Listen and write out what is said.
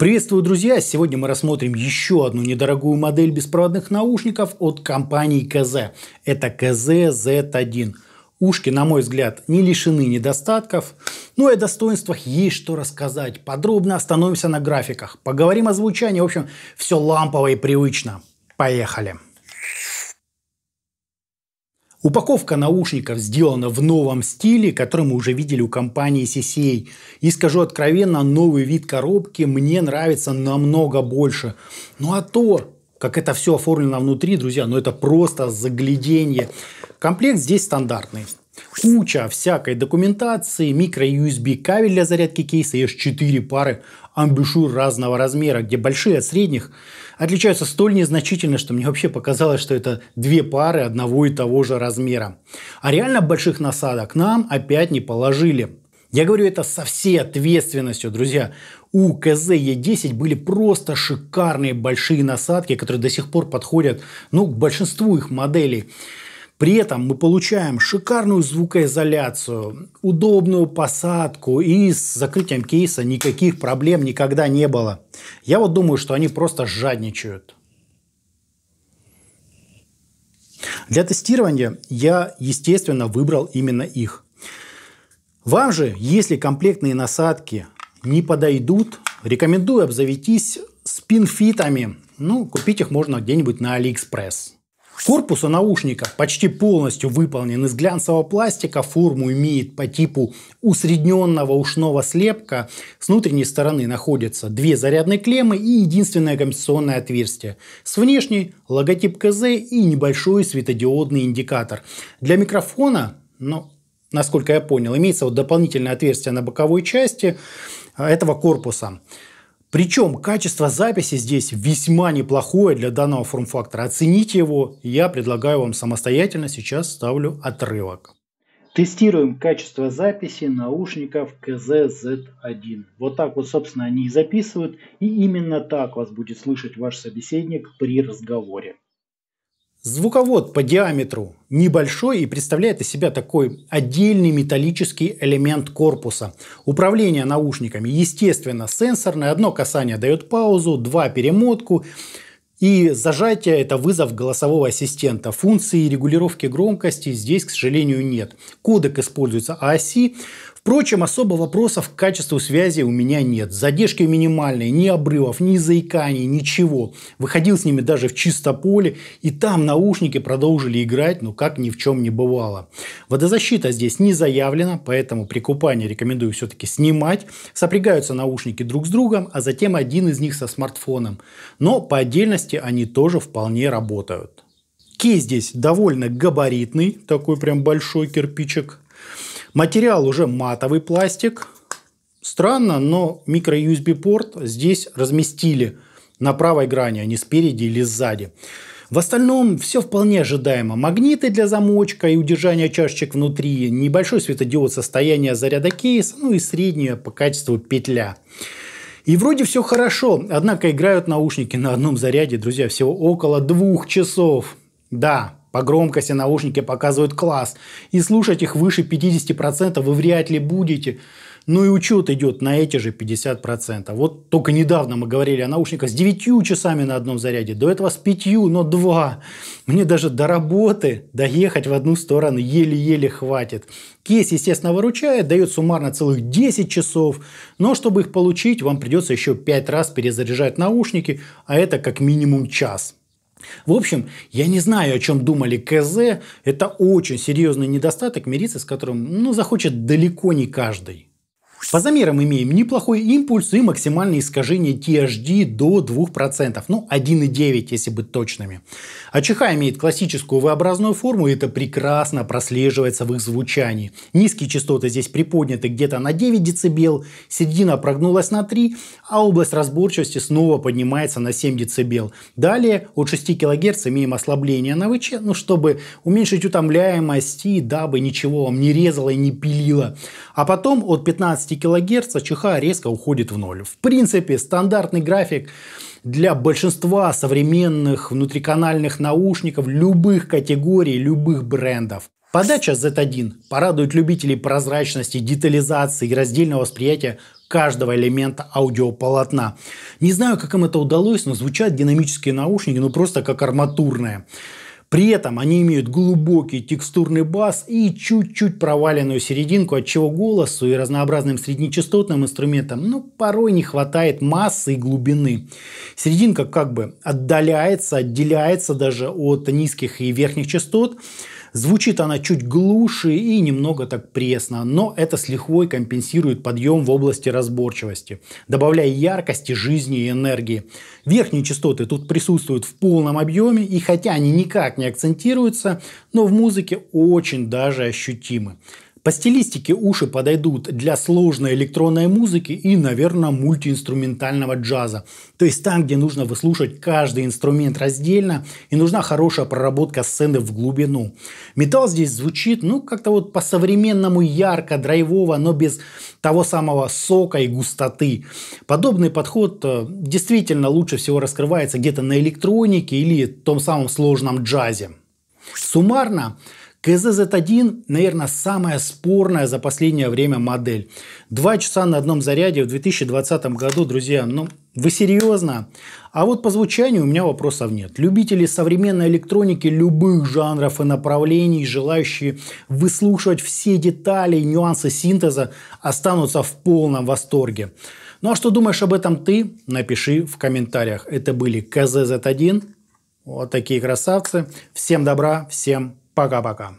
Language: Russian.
Приветствую, друзья! Сегодня мы рассмотрим еще одну недорогую модель беспроводных наушников от компании КЗ. Это КЗ Z1. Ушки, на мой взгляд, не лишены недостатков, но и о достоинствах есть что рассказать. Подробно остановимся на графиках, поговорим о звучании, в общем, все лампово и привычно. Поехали! Упаковка наушников сделана в новом стиле, который мы уже видели у компании CCA. И скажу откровенно, новый вид коробки мне нравится намного больше. Ну а то, как это все оформлено внутри, друзья, ну это просто загляденье. Комплект здесь стандартный. Куча всякой документации, микро-USB кабель для зарядки кейса и аж 4 пары амбушюр разного размера, где большие от средних отличаются столь незначительно, что мне вообще показалось, что это две пары одного и того же размера. А реально больших насадок нам опять не положили. Я говорю это со всей ответственностью, друзья. У КЗ Е10 были просто шикарные большие насадки, которые до сих пор подходят ну, к большинству их моделей. При этом мы получаем шикарную звукоизоляцию, удобную посадку и с закрытием кейса никаких проблем никогда не было. Я вот думаю, что они просто жадничают. Для тестирования я, естественно, выбрал именно их. Вам же, если комплектные насадки не подойдут, рекомендую обзавестись спинфитами. Ну, купить их можно где-нибудь на Алиэкспресс. Корпус у наушника почти полностью выполнен из глянцевого пластика, форму имеет по типу усредненного ушного слепка. С внутренней стороны находятся две зарядные клеммы и единственное компенсационное отверстие. С внешней логотип КЗ и небольшой светодиодный индикатор. Для микрофона, ну, насколько я понял, имеется вот дополнительное отверстие на боковой части этого корпуса. Причем качество записи здесь весьма неплохое для данного форм-фактора. Оцените его, я предлагаю вам самостоятельно, сейчас ставлю отрывок. Тестируем качество записи наушников kzz 1 Вот так вот, собственно, они и записывают, и именно так вас будет слышать ваш собеседник при разговоре. Звуковод по диаметру небольшой и представляет из себя такой отдельный металлический элемент корпуса. Управление наушниками, естественно, сенсорное. Одно касание дает паузу, два перемотку. И зажатие – это вызов голосового ассистента. Функции регулировки громкости здесь, к сожалению, нет. Кодек используется ASI. А Впрочем, особо вопросов к качеству связи у меня нет. Задержки минимальные, ни обрывов, ни заиканий, ничего. Выходил с ними даже в чисто поле, и там наушники продолжили играть, ну как ни в чем не бывало. Водозащита здесь не заявлена, поэтому при купании рекомендую все-таки снимать. Сопрягаются наушники друг с другом, а затем один из них со смартфоном. Но по отдельности они тоже вполне работают. Кей здесь довольно габаритный, такой прям большой кирпичик. Материал уже матовый пластик. Странно, но микро-USB порт здесь разместили на правой грани, а не спереди или сзади. В остальном все вполне ожидаемо. Магниты для замочка и удержания чашечек внутри, небольшой светодиод состояния заряда кейса, ну и средняя по качеству петля. И вроде все хорошо, однако играют наушники на одном заряде, друзья, всего около двух часов. Да, по громкости наушники показывают класс, и слушать их выше 50% вы вряд ли будете. Ну и учет идет на эти же 50%. Вот только недавно мы говорили о наушниках с 9 часами на одном заряде, до этого с 5, но 2. Мне даже до работы доехать в одну сторону еле-еле хватит. Кейс, естественно, выручает, дает суммарно целых 10 часов, но чтобы их получить, вам придется еще 5 раз перезаряжать наушники, а это как минимум час. В общем, я не знаю, о чем думали КЗ. Это очень серьезный недостаток мириться, с которым ну, захочет далеко не каждый. По замерам имеем неплохой импульс и максимальное искажение THD до 2%, ну 1,9 если быть точными. АЧХ имеет классическую V-образную форму и это прекрасно прослеживается в их звучании. Низкие частоты здесь приподняты где-то на 9 дБ, середина прогнулась на 3, а область разборчивости снова поднимается на 7 дБ. Далее от 6 кГц имеем ослабление на ВЧ, ну чтобы уменьшить утомляемость и дабы ничего вам не резало и не пилило. А потом от 15 12 кГц ЧХ резко уходит в ноль. В принципе, стандартный график для большинства современных внутриканальных наушников любых категорий, любых брендов. Подача Z1 порадует любителей прозрачности, детализации и раздельного восприятия каждого элемента аудиополотна. Не знаю, как им это удалось, но звучат динамические наушники, ну просто как арматурные. При этом они имеют глубокий текстурный бас и чуть-чуть проваленную серединку, отчего голосу и разнообразным среднечастотным инструментам ну, порой не хватает массы и глубины. Серединка как бы отдаляется, отделяется даже от низких и верхних частот, Звучит она чуть глуше и немного так пресно, но это с лихвой компенсирует подъем в области разборчивости, добавляя яркости, жизни и энергии. Верхние частоты тут присутствуют в полном объеме, и хотя они никак не акцентируются, но в музыке очень даже ощутимы. По стилистике уши подойдут для сложной электронной музыки и, наверное, мультиинструментального джаза. То есть там, где нужно выслушать каждый инструмент раздельно и нужна хорошая проработка сцены в глубину. Металл здесь звучит, ну, как-то вот по-современному ярко, драйвово, но без того самого сока и густоты. Подобный подход э, действительно лучше всего раскрывается где-то на электронике или том самом сложном джазе. Суммарно, КЗЗ 1 наверное, самая спорная за последнее время модель. Два часа на одном заряде в 2020 году, друзья, ну вы серьезно? А вот по звучанию у меня вопросов нет. Любители современной электроники любых жанров и направлений, желающие выслушивать все детали и нюансы синтеза, останутся в полном восторге. Ну а что думаешь об этом ты, напиши в комментариях. Это были КЗЗ1, вот такие красавцы. Всем добра, всем пока. Պակա-պակա։